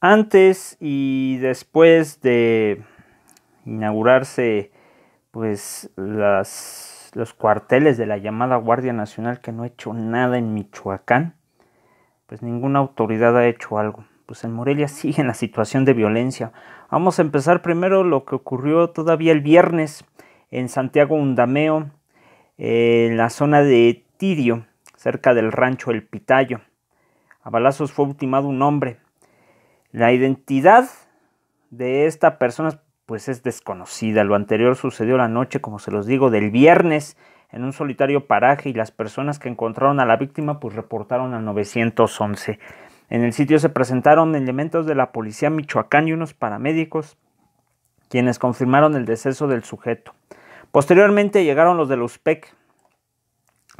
Antes y después de inaugurarse pues los cuarteles de la llamada Guardia Nacional que no ha hecho nada en Michoacán, pues ninguna autoridad ha hecho algo. Pues en Morelia sigue en la situación de violencia. Vamos a empezar primero lo que ocurrió todavía el viernes en Santiago Undameo, en la zona de Tirio, cerca del rancho El Pitayo. A balazos fue ultimado un hombre. La identidad de esta persona pues es desconocida. Lo anterior sucedió la noche, como se los digo, del viernes en un solitario paraje y las personas que encontraron a la víctima pues reportaron al 911. En el sitio se presentaron elementos de la policía michoacán y unos paramédicos quienes confirmaron el deceso del sujeto. Posteriormente llegaron los de la USPEC,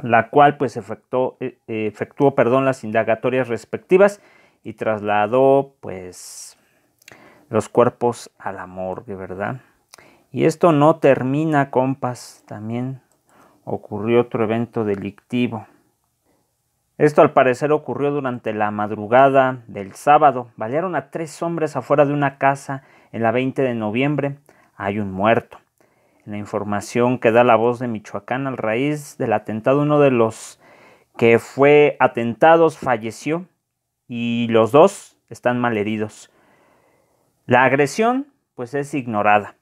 la cual pues efectuó, eh, efectuó perdón, las indagatorias respectivas y trasladó pues los cuerpos a la morgue, ¿verdad? Y esto no termina, compas, también ocurrió otro evento delictivo. Esto al parecer ocurrió durante la madrugada del sábado. Balearon a tres hombres afuera de una casa en la 20 de noviembre. Hay un muerto. la información que da la voz de Michoacán al raíz del atentado, uno de los que fue atentados falleció y los dos están malheridos. La agresión pues es ignorada.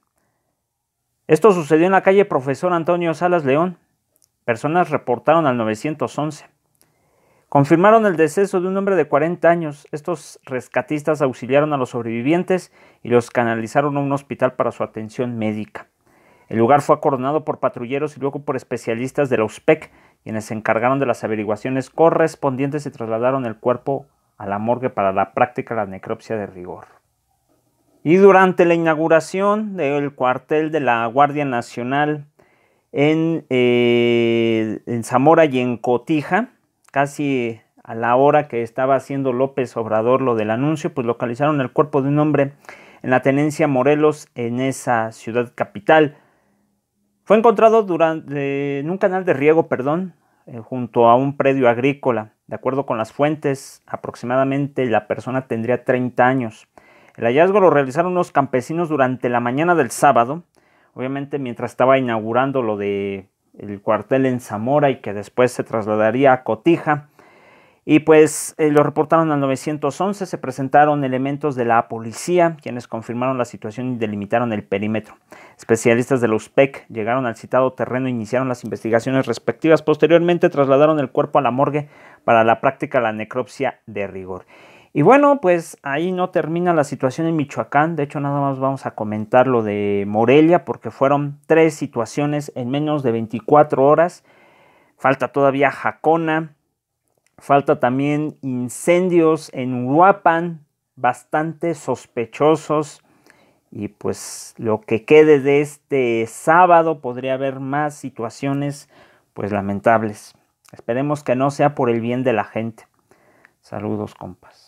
Esto sucedió en la calle Profesor Antonio Salas León. Personas reportaron al 911. Confirmaron el deceso de un hombre de 40 años. Estos rescatistas auxiliaron a los sobrevivientes y los canalizaron a un hospital para su atención médica. El lugar fue acordonado por patrulleros y luego por especialistas de la USPEC, quienes se encargaron de las averiguaciones correspondientes y trasladaron el cuerpo a la morgue para la práctica de la necropsia de rigor. Y durante la inauguración del cuartel de la Guardia Nacional eh, en, Zamora y en Cotija, casi a la hora que estaba haciendo López Obrador lo del anuncio, pues localizaron el cuerpo de un hombre en la tenencia Morelos en esa ciudad capital. Fue encontrado durante, en un canal de riego, perdón, eh, junto a un predio agrícola. De acuerdo con las fuentes, aproximadamente la persona tendría 30 años. El hallazgo lo realizaron unos campesinos durante la mañana del sábado, obviamente mientras estaba inaugurando lo de el cuartel en Zamora y que después se trasladaría a Cotija. Y pues eh, lo reportaron al 911, se presentaron elementos de la policía, quienes confirmaron la situación y delimitaron el perímetro. Especialistas de los USPEC llegaron al citado terreno e iniciaron las investigaciones respectivas. Posteriormente trasladaron el cuerpo a la morgue para la práctica de la necropsia de rigor. Y bueno, pues ahí no termina la situación en Michoacán. De hecho, nada más vamos a comentar lo de Morelia, porque fueron tres situaciones en menos de 24 horas. Falta todavía Jacona, Falta también incendios en Huapan, bastante sospechosos. Y pues lo que quede de este sábado podría haber más situaciones pues lamentables. Esperemos que no sea por el bien de la gente. Saludos compas.